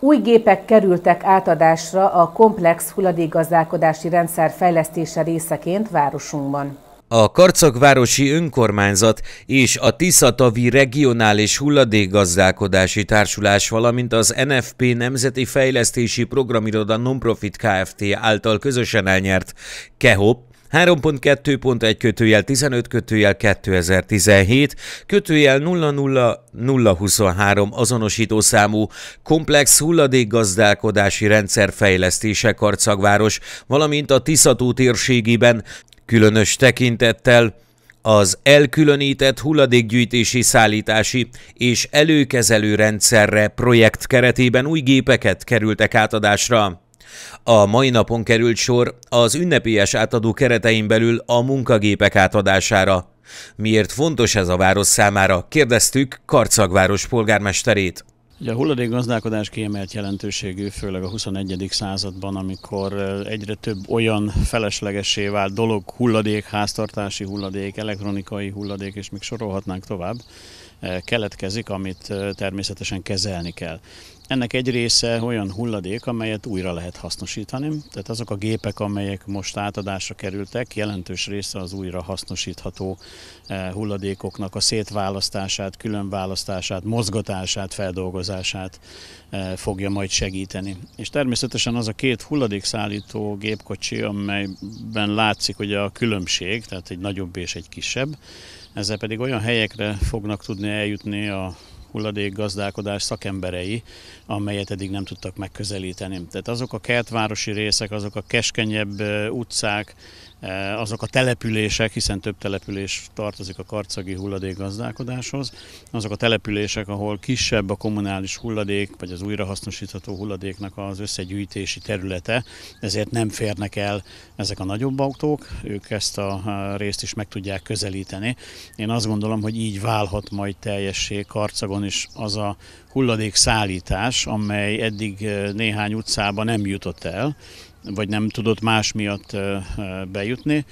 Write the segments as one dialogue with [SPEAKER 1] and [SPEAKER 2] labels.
[SPEAKER 1] Új gépek kerültek átadásra a komplex hulladékgazdálkodási rendszer fejlesztése részeként városunkban.
[SPEAKER 2] A Karcagvárosi Önkormányzat és a Tiszatavi Regionális Hulladékgazdálkodási Társulás, valamint az NFP Nemzeti Fejlesztési Programiroda Nonprofit Kft. által közösen elnyert KEHOP 3.2.1 kötőjel 15 kötőjel 2017 kötőjel 00023 számú komplex hulladékgazdálkodási fejlesztése Karcagváros, valamint a Tiszató térségében különös tekintettel az elkülönített hulladékgyűjtési szállítási és előkezelő rendszerre projekt keretében új gépeket kerültek átadásra. A mai napon került sor az ünnepélyes átadó keretein belül a munkagépek átadására. Miért fontos ez a város számára? Kérdeztük Karcagváros polgármesterét.
[SPEAKER 1] Ugye a hulladékgazdálkodás kiemelt jelentőségű, főleg a 21. században, amikor eh, egyre több olyan feleslegessé vált dolog, hulladék, háztartási hulladék, elektronikai hulladék, és még sorolhatnánk tovább, Eh, keletkezik, amit eh, természetesen kezelni kell. Ennek egy része olyan hulladék, amelyet újra lehet hasznosítani, tehát azok a gépek, amelyek most átadásra kerültek, jelentős része az újra hasznosítható eh, hulladékoknak a szétválasztását, különválasztását, mozgatását, feldolgozását fogja majd segíteni. És természetesen az a két hulladékszállító gépkocsi, amelyben látszik ugye a különbség, tehát egy nagyobb és egy kisebb, ezzel pedig olyan helyekre fognak tudni eljutni a hulladékgazdálkodás szakemberei, amelyet eddig nem tudtak megközelíteni. Tehát azok a kertvárosi részek, azok a keskenyebb utcák, azok a települések, hiszen több település tartozik a karcagi hulladékgazdálkodáshoz, azok a települések, ahol kisebb a kommunális hulladék, vagy az újrahasznosítható hulladéknak az összegyűjtési területe, ezért nem férnek el ezek a nagyobb autók, ők ezt a részt is meg tudják közelíteni. Én azt gondolom, hogy így válhat majd teljessé Karcagon is az a hulladékszállítás, amely eddig néhány utcába nem jutott el, vagy nem tudott más miatt bejutni.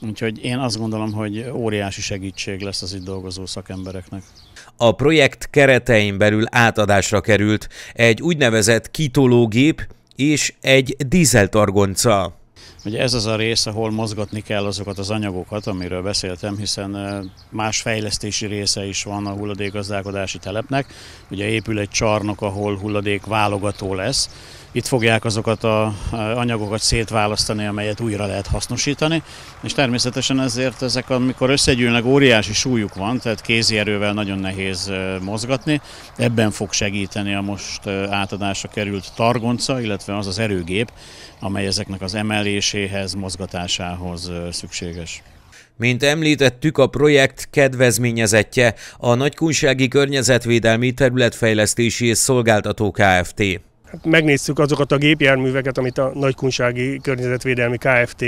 [SPEAKER 1] Úgyhogy én azt gondolom, hogy óriási segítség lesz az itt dolgozó
[SPEAKER 2] szakembereknek. A projekt keretein belül átadásra került egy úgynevezett kitológép és egy dízeltargonca. Ugye ez az a rész,
[SPEAKER 1] ahol mozgatni kell azokat az anyagokat, amiről beszéltem, hiszen más fejlesztési része is van a hulladékgazdálkodási telepnek. Ugye épül egy csarnok, ahol hulladék válogató lesz. Itt fogják azokat a anyagokat szétválasztani, amelyet újra lehet hasznosítani, és természetesen ezért ezek, amikor összegyűlnek, óriási súlyuk van, tehát kézi erővel nagyon nehéz mozgatni. Ebben fog segíteni a most átadásra került targonca, illetve az az erőgép, amely ezeknek az emelés működéséhez, mozgatásához
[SPEAKER 2] szükséges. Mint említettük, a projekt kedvezményezetje a Nagykunsági Környezetvédelmi Területfejlesztési és Szolgáltató Kft.
[SPEAKER 3] Hát megnéztük azokat a gépjárműveket, amit a Nagykunsági Környezetvédelmi Kft.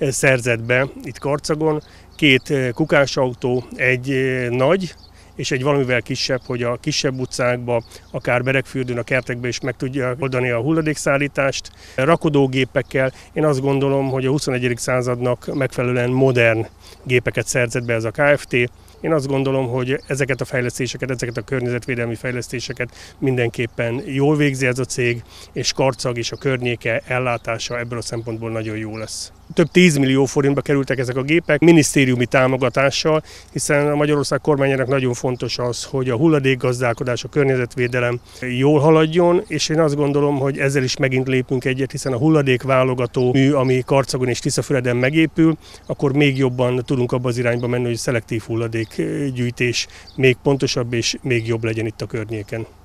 [SPEAKER 3] szerzett be itt Karcagon. Két kukásautó, egy nagy és egy valamivel kisebb, hogy a kisebb utcákba, akár Berekfürdőn, a kertekbe is meg tudja oldani a hulladékszállítást. Rakodógépekkel én azt gondolom, hogy a 21. századnak megfelelően modern gépeket szerzett be ez a KFT, én azt gondolom, hogy ezeket a fejlesztéseket, ezeket a környezetvédelmi fejlesztéseket mindenképpen jól végzi ez a cég, és Karcag és a környéke ellátása ebből a szempontból nagyon jó lesz több 10 millió forintba kerültek ezek a gépek minisztériumi támogatással, hiszen a Magyarország kormányának nagyon fontos az, hogy a hulladékgazdálkodás, a környezetvédelem jól haladjon, és én azt gondolom, hogy ezzel is megint lépünk egyet, hiszen a hulladékválogató mű, ami Karcagon és Tiszafüreden megépül, akkor még jobban tudunk abba az irányba menni, hogy szelektív hulladékgyűjtés még pontosabb és még jobb legyen itt a környéken.